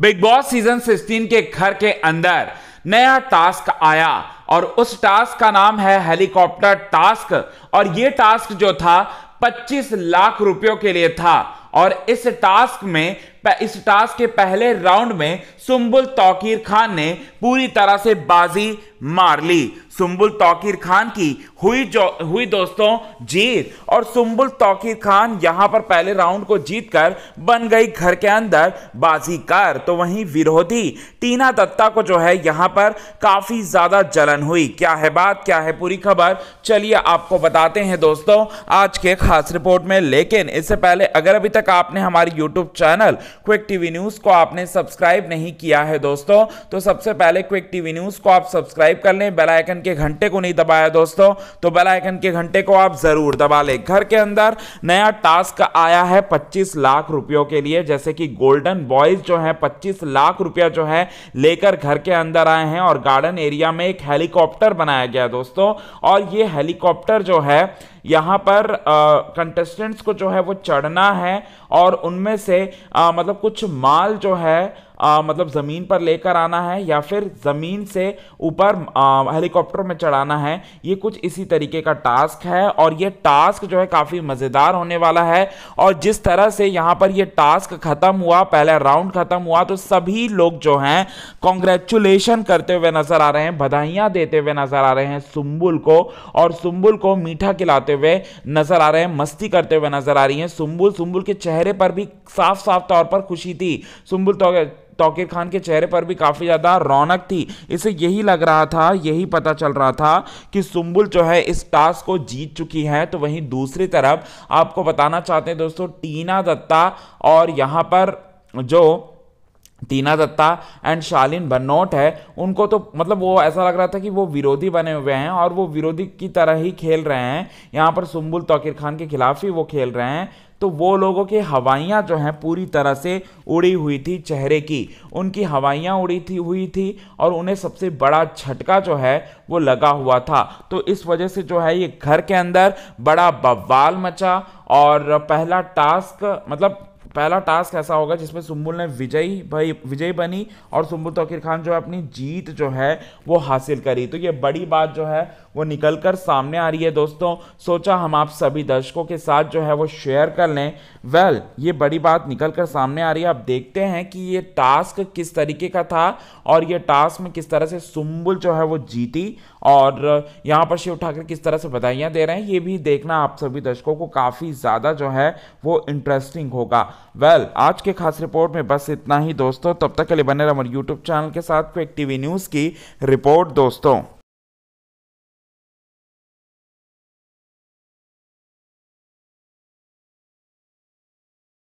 big boss season 16 के घर के अंदर नया टास्क आया और उस टास्क का नाम है हेलीकॉप्टर टास्क और ये टास्क जो था 25 लाख रुपयों के लिए था और इस टास्क में इस टास्क के पहले राउंड में सुम्बुल तौकीर खान ने पूरी तरह से बाजी मार ली सुम्बुल तौकीर खान की हुई जो हुई दोस्तों जीत और सुम्बुल तौकीर खान यहां पर पहले राउंड को जीतकर बन गई घर के अंदर बाजीकार तो वहीं विरोधी टीना दत्ता को जो है यहां पर काफ़ी ज़्यादा जलन हुई क्या है बात क्या है पूरी खबर चलिए आपको बताते हैं दोस्तों आज के खास रिपोर्ट में लेकिन इससे पहले अगर अभी तक आपने हमारी YouTube channel quick TV news को आपने सब्सक्राइब नहीं किया है दोस्तों तो सबसे पहले क्विक टीवी न्यूज को आप सब्सक्राइब कर लें बेलाइकन के घंटे को नहीं दबाया दोस्तों तो बेलाइकन के घंटे को आप जरूर दबा लें घर के अंदर नया टास्क आया है पच्चीस लाख रुपयों के लिए जैसे कि गोल्डन बॉयज जो है पच्चीस लाख रुपया जो है लेकर घर के अंदर आए हैं और गार्डन एरिया में एक हेलीकॉप्टर बनाया गया दोस्तों और ये हेलीकॉप्टर जो है यहां पर कंटेस्टेंट्स को जो है वो चढ़ना है और उनमें से आ, मतलब मतलब कुछ माल जो है आ, मतलब ज़मीन पर लेकर आना है या फिर ज़मीन से ऊपर हेलीकॉप्टर में चढ़ाना है ये कुछ इसी तरीके का टास्क है और ये टास्क जो है काफ़ी मज़ेदार होने वाला है और जिस तरह से यहाँ पर ये टास्क ख़त्म हुआ पहला राउंड ख़त्म हुआ तो सभी लोग जो हैं कॉन्ग्रेचुलेशन करते हुए नज़र आ रहे हैं बधाइयाँ देते हुए नज़र आ रहे हैं सुम्बुल को और सुम्बुल को मीठा खिलाते हुए नज़र आ रहे हैं मस्ती करते हुए नज़र आ रही हैं सुम्बुल सुम्बुल के चेहरे पर भी साफ साफ तौर पर खुशी थी सुम्बुल तो तोकिर खान के चेहरे पर भी काफ़ी ज़्यादा रौनक थी इसे यही लग रहा था यही पता चल रहा था कि सुम्बुल जो है इस टास्क को जीत चुकी है तो वहीं दूसरी तरफ आपको बताना चाहते हैं दोस्तों टीना दत्ता और यहाँ पर जो टीना दत्ता एंड शालीन बनोट है उनको तो मतलब वो ऐसा लग रहा था कि वो विरोधी बने हुए हैं और वो विरोधी की तरह ही खेल रहे हैं यहाँ पर सुम्बुल तोकिर खान के खिलाफ ही वो खेल रहे हैं तो वो लोगों की हवाइयाँ जो हैं पूरी तरह से उड़ी हुई थी चेहरे की उनकी हवाइयाँ उड़ी थी हुई थी और उन्हें सबसे बड़ा झटका जो है वो लगा हुआ था तो इस वजह से जो है ये घर के अंदर बड़ा बवाल मचा और पहला टास्क मतलब पहला टास्क ऐसा होगा जिसमें सुम्बुल ने विजयी भाई विजयी बनी और सुम्बुल तोकिर खान जो है अपनी जीत जो है वो हासिल करी तो ये बड़ी बात जो है वो निकल कर सामने आ रही है दोस्तों सोचा हम आप सभी दर्शकों के साथ जो है वो शेयर कर लें वेल well, ये बड़ी बात निकल कर सामने आ रही है आप देखते हैं कि ये टास्क किस तरीके का था और ये टास्क में किस तरह से सुम्बुल जो है वो जीती और यहाँ पर शिव ठाकरे किस तरह से बधाइयाँ दे रहे हैं ये भी देखना आप सभी दर्शकों को काफ़ी ज़्यादा जो है वो इंटरेस्टिंग होगा वेल well, आज के खास रिपोर्ट में बस इतना ही दोस्तों तब तक के लिए बने रहो हमारे यूट्यूब चैनल के साथ क्विक टीवी न्यूज़ की रिपोर्ट दोस्तों